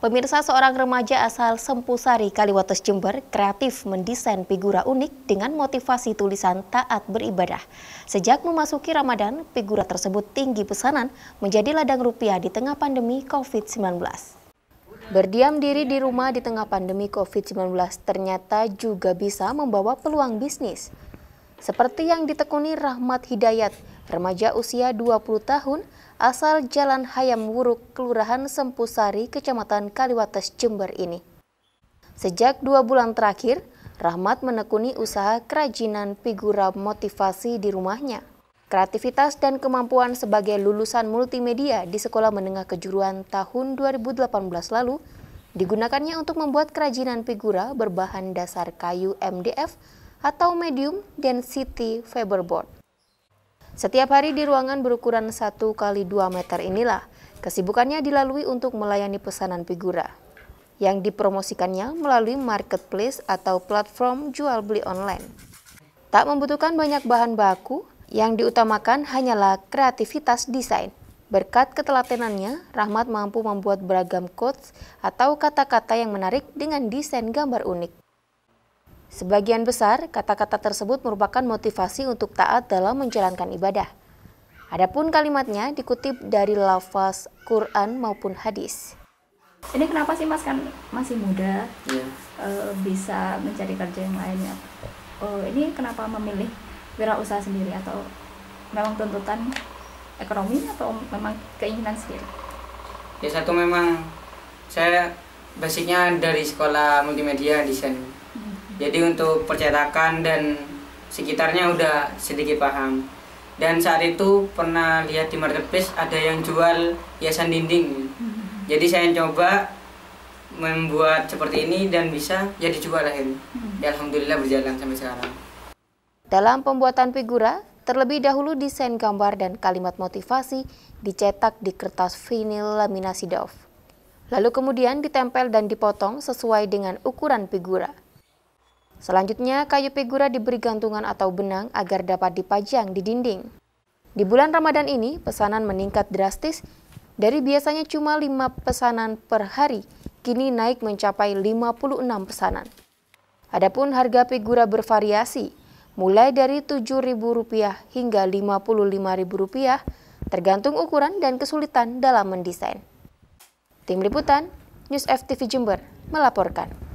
Pemirsa seorang remaja asal Sempusari, Kaliwates Jember, kreatif mendesain figura unik dengan motivasi tulisan taat beribadah. Sejak memasuki Ramadan, figura tersebut tinggi pesanan menjadi ladang rupiah di tengah pandemi COVID-19. Berdiam diri di rumah di tengah pandemi COVID-19 ternyata juga bisa membawa peluang bisnis seperti yang ditekuni Rahmat Hidayat, remaja usia 20 tahun, asal Jalan Hayam Wuruk, Kelurahan Sempusari, Kecamatan Kaliwates, Jember ini. Sejak dua bulan terakhir, Rahmat menekuni usaha kerajinan figura motivasi di rumahnya. Kreativitas dan kemampuan sebagai lulusan multimedia di Sekolah Menengah Kejuruan tahun 2018 lalu digunakannya untuk membuat kerajinan figura berbahan dasar kayu MDF atau medium density fiberboard. Setiap hari di ruangan berukuran 1 x 2 meter inilah, kesibukannya dilalui untuk melayani pesanan figura yang dipromosikannya melalui marketplace atau platform jual beli online. Tak membutuhkan banyak bahan baku, yang diutamakan hanyalah kreativitas desain. Berkat ketelatenannya, Rahmat mampu membuat beragam quotes atau kata-kata yang menarik dengan desain gambar unik. Sebagian besar, kata-kata tersebut merupakan motivasi untuk taat dalam menjalankan ibadah. Adapun kalimatnya dikutip dari lafaz Quran maupun hadis. Ini kenapa sih Mas kan masih muda ya. uh, bisa mencari kerja yang lainnya? uh, e, ini kenapa memilih wirausaha sendiri atau memang tuntutan ekonomi atau memang keinginan sendiri? Ya satu memang saya basicnya dari sekolah multimedia desain. Hmm jadi untuk percetakan dan sekitarnya udah sedikit paham dan saat itu pernah lihat di marketplace ada yang jual hiasan dinding hmm. jadi saya coba membuat seperti ini dan bisa jadi ya jual akhirnya hmm. dan ya, alhamdulillah berjalan sampai sekarang dalam pembuatan figura terlebih dahulu desain gambar dan kalimat motivasi dicetak di kertas vinil laminasi doff lalu kemudian ditempel dan dipotong sesuai dengan ukuran figura Selanjutnya, kayu figura diberi gantungan atau benang agar dapat dipajang di dinding. Di bulan Ramadan ini, pesanan meningkat drastis dari biasanya cuma 5 pesanan per hari, kini naik mencapai 56 pesanan. Adapun harga figura bervariasi, mulai dari Rp7.000 hingga Rp55.000 tergantung ukuran dan kesulitan dalam mendesain. Tim Liputan, News FTV Jember melaporkan.